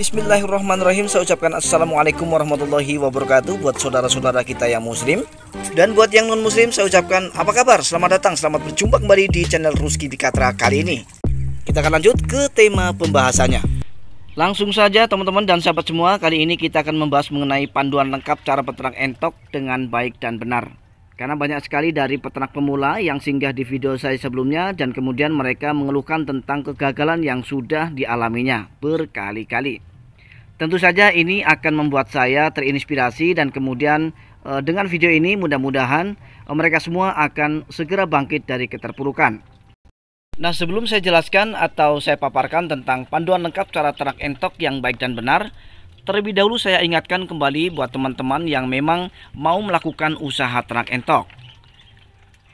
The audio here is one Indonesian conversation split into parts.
Bismillahirrahmanirrahim Saya ucapkan Assalamualaikum warahmatullahi wabarakatuh Buat saudara-saudara kita yang muslim Dan buat yang non muslim saya ucapkan Apa kabar? Selamat datang, selamat berjumpa kembali di channel Ruski Dikatra kali ini Kita akan lanjut ke tema pembahasannya Langsung saja teman-teman dan sahabat semua Kali ini kita akan membahas mengenai panduan lengkap cara peternak entok dengan baik dan benar karena banyak sekali dari peternak pemula yang singgah di video saya sebelumnya dan kemudian mereka mengeluhkan tentang kegagalan yang sudah dialaminya berkali-kali. Tentu saja ini akan membuat saya terinspirasi dan kemudian eh, dengan video ini mudah-mudahan eh, mereka semua akan segera bangkit dari keterpurukan. Nah sebelum saya jelaskan atau saya paparkan tentang panduan lengkap cara ternak entok yang baik dan benar, terlebih dahulu saya ingatkan kembali buat teman-teman yang memang mau melakukan usaha ternak entok.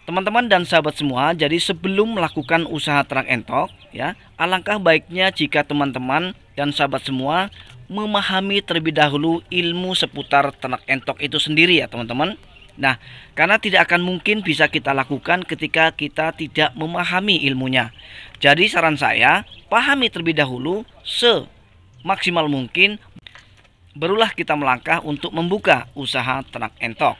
Teman-teman dan sahabat semua, jadi sebelum melakukan usaha ternak entok, ya, alangkah baiknya jika teman-teman dan sahabat semua memahami terlebih dahulu ilmu seputar ternak entok itu sendiri ya teman-teman. Nah, karena tidak akan mungkin bisa kita lakukan ketika kita tidak memahami ilmunya. Jadi saran saya, pahami terlebih dahulu semaksimal mungkin barulah kita melangkah untuk membuka usaha ternak entok.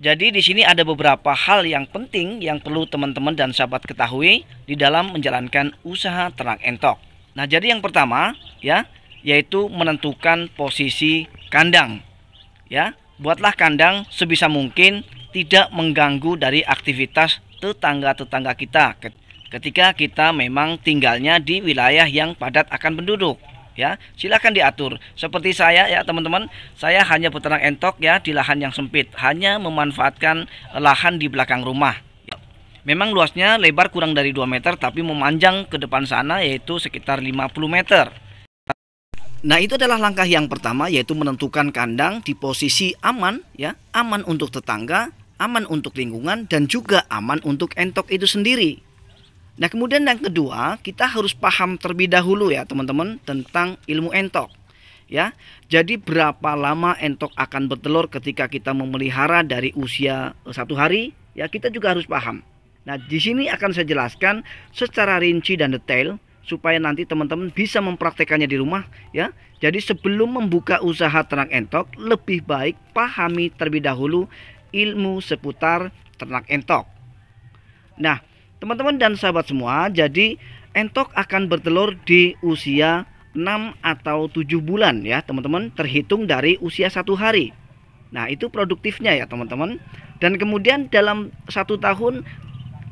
Jadi di sini ada beberapa hal yang penting yang perlu teman-teman dan sahabat ketahui di dalam menjalankan usaha ternak entok. Nah, jadi yang pertama ya, yaitu menentukan posisi kandang. Ya, buatlah kandang sebisa mungkin tidak mengganggu dari aktivitas tetangga-tetangga kita ketika kita memang tinggalnya di wilayah yang padat akan penduduk ya silahkan diatur seperti saya ya teman-teman saya hanya peternak entok ya di lahan yang sempit hanya memanfaatkan lahan di belakang rumah memang luasnya lebar kurang dari 2 meter tapi memanjang ke depan sana yaitu sekitar 50 meter Nah, itu adalah langkah yang pertama yaitu menentukan kandang di posisi aman ya, aman untuk tetangga, aman untuk lingkungan dan juga aman untuk entok itu sendiri. Nah, kemudian yang kedua, kita harus paham terlebih dahulu ya, teman-teman, tentang ilmu entok. Ya. Jadi berapa lama entok akan bertelur ketika kita memelihara dari usia satu hari? Ya, kita juga harus paham. Nah, di sini akan saya jelaskan secara rinci dan detail supaya nanti teman-teman bisa mempraktekannya di rumah ya. Jadi sebelum membuka usaha ternak entok lebih baik pahami terlebih dahulu ilmu seputar ternak entok. Nah, teman-teman dan sahabat semua, jadi entok akan bertelur di usia 6 atau 7 bulan ya, teman-teman, terhitung dari usia satu hari. Nah, itu produktifnya ya, teman-teman. Dan kemudian dalam satu tahun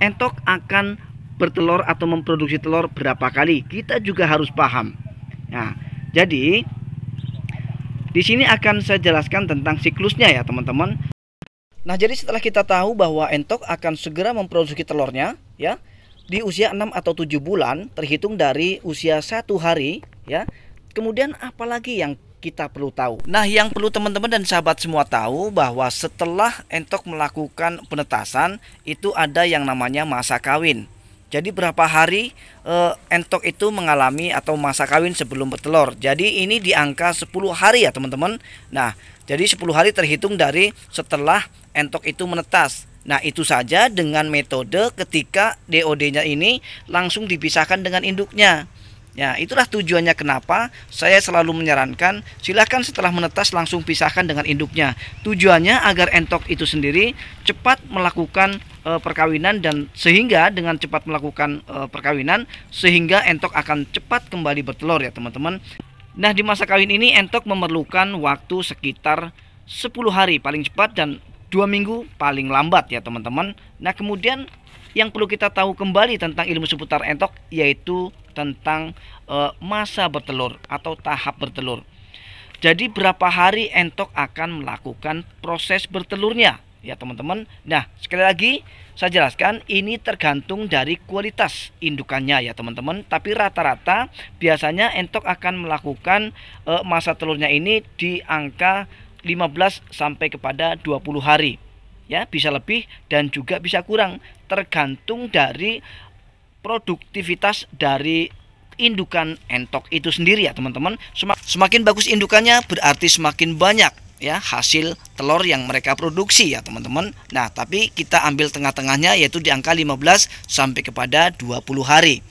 entok akan bertelur atau memproduksi telur berapa kali. Kita juga harus paham. Nah, jadi di sini akan saya jelaskan tentang siklusnya ya, teman-teman. Nah, jadi setelah kita tahu bahwa entok akan segera memproduksi telurnya, ya, di usia 6 atau 7 bulan terhitung dari usia satu hari, ya. Kemudian apalagi yang kita perlu tahu. Nah, yang perlu teman-teman dan sahabat semua tahu bahwa setelah entok melakukan penetasan itu ada yang namanya masa kawin. Jadi berapa hari e, entok itu mengalami atau masa kawin sebelum bertelur. Jadi ini di angka 10 hari ya teman-teman. Nah, jadi 10 hari terhitung dari setelah entok itu menetas. Nah, itu saja dengan metode ketika DOD-nya ini langsung dipisahkan dengan induknya. Ya, itulah tujuannya kenapa saya selalu menyarankan silahkan setelah menetas langsung pisahkan dengan induknya. Tujuannya agar entok itu sendiri cepat melakukan e, perkawinan dan sehingga dengan cepat melakukan e, perkawinan sehingga entok akan cepat kembali bertelur ya teman-teman. Nah, di masa kawin ini entok memerlukan waktu sekitar 10 hari paling cepat dan dua minggu paling lambat ya teman-teman. Nah kemudian yang perlu kita tahu kembali tentang ilmu seputar entok yaitu tentang e, masa bertelur atau tahap bertelur. Jadi berapa hari entok akan melakukan proses bertelurnya ya teman-teman. Nah, sekali lagi saya jelaskan ini tergantung dari kualitas indukannya ya teman-teman, tapi rata-rata biasanya entok akan melakukan e, masa telurnya ini di angka 15 sampai kepada 20 hari ya bisa lebih dan juga bisa kurang tergantung dari produktivitas dari indukan entok itu sendiri ya teman-teman. Semakin bagus indukannya berarti semakin banyak ya hasil telur yang mereka produksi ya teman-teman. Nah, tapi kita ambil tengah-tengahnya yaitu di angka 15 sampai kepada 20 hari.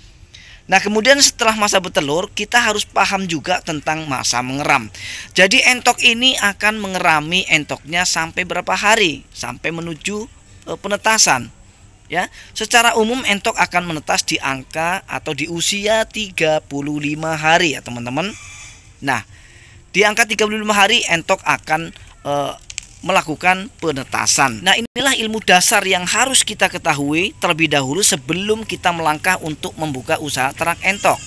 Nah, kemudian setelah masa bertelur, kita harus paham juga tentang masa mengeram. Jadi entok ini akan mengerami entoknya sampai berapa hari? Sampai menuju e, penetasan ya. Secara umum entok akan menetas di angka atau di usia 35 hari ya, teman-teman. Nah, di angka 35 hari entok akan e, melakukan penetasan. Nah, inilah ilmu dasar yang harus kita ketahui terlebih dahulu sebelum kita melangkah untuk membuka usaha ternak entok.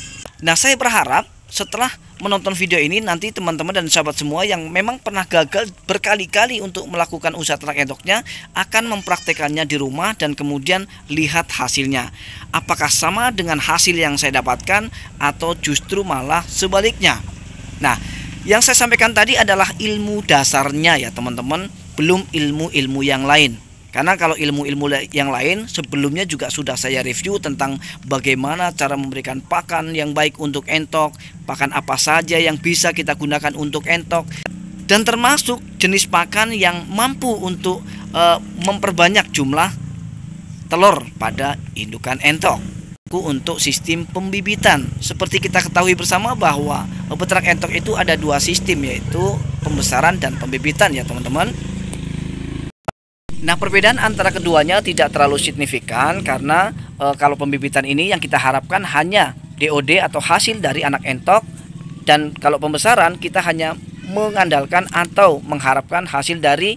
Nah, saya berharap setelah menonton video ini nanti teman-teman dan sahabat semua yang memang pernah gagal berkali-kali untuk melakukan usaha ternak endoknya akan mempraktekannya di rumah dan kemudian lihat hasilnya. Apakah sama dengan hasil yang saya dapatkan atau justru malah sebaliknya? Nah, yang saya sampaikan tadi adalah ilmu dasarnya ya teman-teman, belum ilmu-ilmu yang lain. Karena kalau ilmu-ilmu yang lain sebelumnya juga sudah saya review tentang bagaimana cara memberikan pakan yang baik untuk entok, pakan apa saja yang bisa kita gunakan untuk entok dan termasuk jenis pakan yang mampu untuk e, memperbanyak jumlah telur pada indukan entok untuk sistem pembibitan. Seperti kita ketahui bersama bahwa peternak entok itu ada dua sistem yaitu pembesaran dan pembibitan ya teman-teman. Nah, perbedaan antara keduanya tidak terlalu signifikan karena e, kalau pembibitan ini yang kita harapkan hanya DOD atau hasil dari anak entok dan kalau pembesaran kita hanya mengandalkan atau mengharapkan hasil dari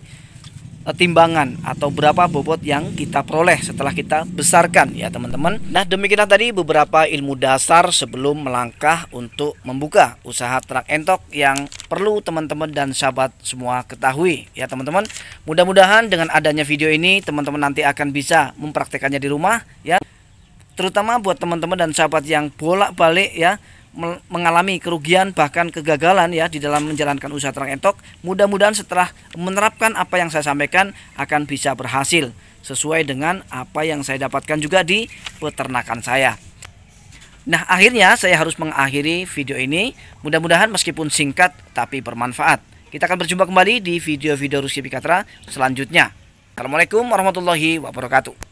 timbangan atau berapa bobot yang kita peroleh setelah kita besarkan ya teman-teman. Nah demikianlah tadi beberapa ilmu dasar sebelum melangkah untuk membuka usaha truk entok yang perlu teman-teman dan sahabat semua ketahui ya teman-teman. Mudah-mudahan dengan adanya video ini teman-teman nanti akan bisa mempraktekannya di rumah ya. Terutama buat teman-teman dan sahabat yang bolak-balik ya mengalami kerugian bahkan kegagalan ya di dalam menjalankan usaha terang entok, mudah-mudahan setelah menerapkan apa yang saya sampaikan akan bisa berhasil sesuai dengan apa yang saya dapatkan juga di peternakan saya. Nah, akhirnya saya harus mengakhiri video ini. Mudah-mudahan meskipun singkat tapi bermanfaat. Kita akan berjumpa kembali di video-video Rusia Pikatra selanjutnya. Assalamualaikum warahmatullahi wabarakatuh.